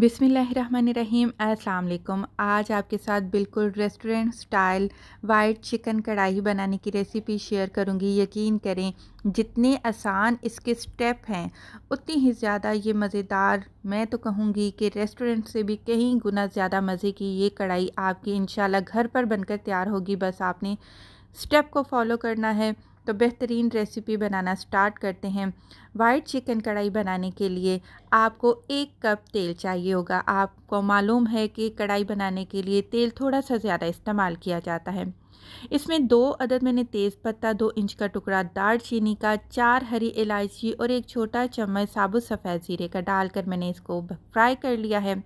बिसमीम् अल्लाम आज आपके साथ बिल्कुल रेस्टोरेंट स्टाइल वाइट चिकन कढ़ाई बनाने की रेसिपी शेयर करूंगी यकीन करें जितने आसान इसके स्टेप हैं उतनी ही ज़्यादा ये मज़ेदार मैं तो कहूँगी कि रेस्टोरेंट से भी कहीं गुना ज़्यादा मज़े की ये कढ़ाई आपकी इन घर पर बनकर तैयार होगी बस आपने स्टेप को फॉलो करना है तो बेहतरीन रेसिपी बनाना स्टार्ट करते हैं वाइट चिकन कढ़ाई बनाने के लिए आपको एक कप तेल चाहिए होगा आपको मालूम है कि कढ़ाई बनाने के लिए तेल थोड़ा सा ज़्यादा इस्तेमाल किया जाता है इसमें दो अदद मैंने तेज़ पत्ता दो इंच का टुकड़ा दार चीनी का चार हरी इलायची और एक छोटा चम्मच साबुत सफ़ेद ज़ीरे का डालकर मैंने इसको फ्राई कर लिया है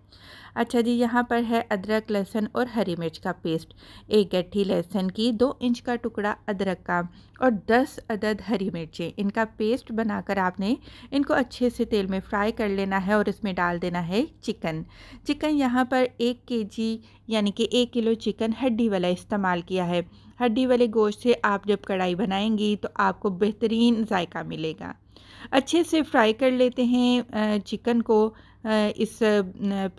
अच्छा जी यहाँ पर है अदरक लहसुन और हरी मिर्च का पेस्ट एक गट्ठी लहसुन की दो इंच का टुकड़ा अदरक का और दस अदद हरी मिर्चें इनका पेस्ट बनाकर आपने इनको अच्छे से तेल में फ्राई कर लेना है और इसमें डाल देना है चिकन चिकन यहाँ पर एक के जी यानी कि एक किलो चिकन हड्डी वाला इस्तेमाल किया है है हड्डी वाले गोश्त से आप जब कढ़ाई बनाएंगी तो आपको बेहतरीन जायका मिलेगा अच्छे से फ्राई कर लेते हैं चिकन को इस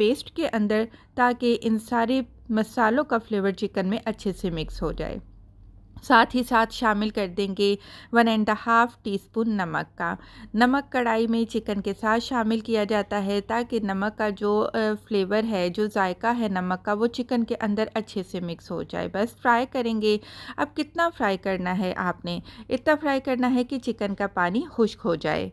पेस्ट के अंदर ताकि इन सारे मसालों का फ्लेवर चिकन में अच्छे से मिक्स हो जाए साथ ही साथ शामिल कर देंगे one and half teaspoon नमक का नमक कढ़ाई में चिकन के साथ शामिल किया जाता है ताकि नमक का जो फ्लेवर है जो जायका है नमक का वो चिकन के अंदर अच्छे से मिक्स हो जाए बस फ्राई करेंगे अब कितना फ्राई करना है आपने इतना फ्राई करना है कि चिकन का पानी खुश्क हो जाए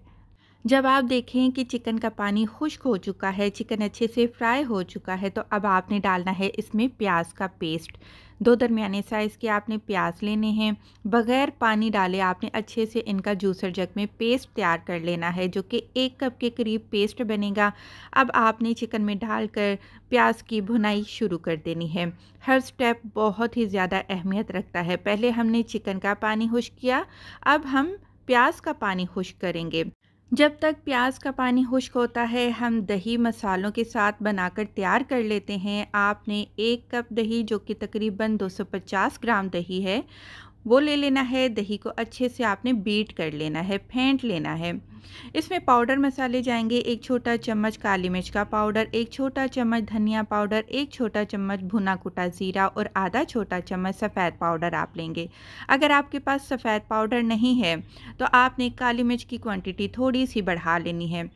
जब आप देखें कि चिकन का पानी खुश्क हो चुका है चिकन अच्छे से फ्राई हो चुका है तो अब आपने डालना है इसमें प्याज का पेस्ट दो दरमियाने साइज़ के आपने प्याज लेने हैं बग़ैर पानी डाले आपने अच्छे से इनका जूसर जग में पेस्ट तैयार कर लेना है जो कि एक कप के करीब पेस्ट बनेगा अब आपने चिकन में डालकर प्याज की भुनाई शुरू कर देनी है हर स्टेप बहुत ही ज़्यादा अहमियत रखता है पहले हमने चिकन का पानी खुश किया अब हम प्याज का पानी खुश करेंगे जब तक प्याज का पानी खुश्क होता है हम दही मसालों के साथ बनाकर तैयार कर लेते हैं आपने एक कप दही जो कि तकरीबन 250 ग्राम दही है वो ले लेना है दही को अच्छे से आपने बीट कर लेना है फेंट लेना है इसमें पाउडर मसाले जाएंगे एक छोटा चम्मच काली मिर्च का पाउडर एक छोटा चम्मच धनिया पाउडर एक छोटा चम्मच भुना कुटा ज़ीरा और आधा छोटा चम्मच सफ़ेद पाउडर आप लेंगे अगर आपके पास सफ़ेद पाउडर नहीं है तो आपने काली मिर्च की क्वांटिटी थोड़ी सी बढ़ा लेनी है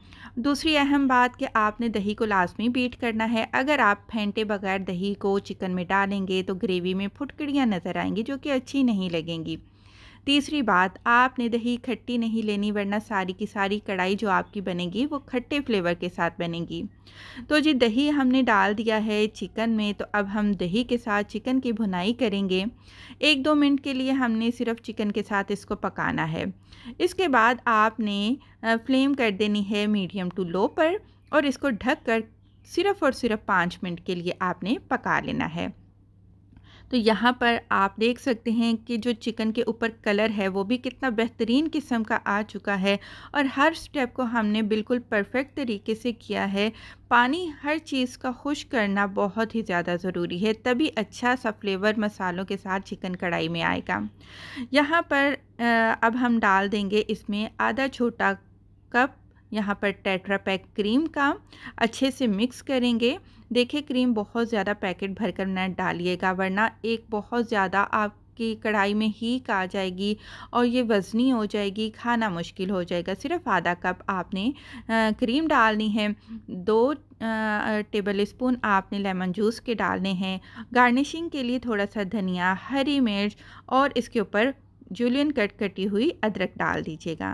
दूसरी अहम बात कि आपने दही को लाजमी बीट करना है अगर आप फेंटे बगैर दही को चिकन में डालेंगे तो ग्रेवी में फुटकड़ियाँ नज़र आएंगी जो कि अच्छी नहीं लगेगी लगेंगी तीसरी बात आपने दही खट्टी नहीं लेनी वरना सारी की सारी कढ़ाई जो आपकी बनेगी वो खट्टे फ्लेवर के साथ बनेगी तो जी दही हमने डाल दिया है चिकन में तो अब हम दही के साथ चिकन की भुनाई करेंगे एक दो मिनट के लिए हमने सिर्फ चिकन के साथ इसको पकाना है इसके बाद आपने फ्लेम कर देनी है मीडियम टू लो पर और इसको ढक कर सिर्फ़ और सिर्फ पाँच मिनट के लिए आपने पका लेना है तो यहाँ पर आप देख सकते हैं कि जो चिकन के ऊपर कलर है वो भी कितना बेहतरीन किस्म का आ चुका है और हर स्टेप को हमने बिल्कुल परफेक्ट तरीके से किया है पानी हर चीज़ का खुश करना बहुत ही ज़्यादा ज़रूरी है तभी अच्छा सा फ्लेवर मसालों के साथ चिकन कढ़ाई में आएगा यहाँ पर अब हम डाल देंगे इसमें आधा छोटा कप यहाँ पर पैक क्रीम का अच्छे से मिक्स करेंगे देखिए क्रीम बहुत ज़्यादा पैकेट भरकर न डालिएगा वरना एक बहुत ज़्यादा आपकी कढ़ाई में हीक आ जाएगी और ये वज़नी हो जाएगी खाना मुश्किल हो जाएगा सिर्फ आधा कप आपने आ, क्रीम डालनी है दो टेबल स्पून आपने लेमन जूस के डालने हैं गार्निशिंग के लिए थोड़ा सा धनिया हरी मिर्च और इसके ऊपर जूलियन कट कटी हुई अदरक डाल दीजिएगा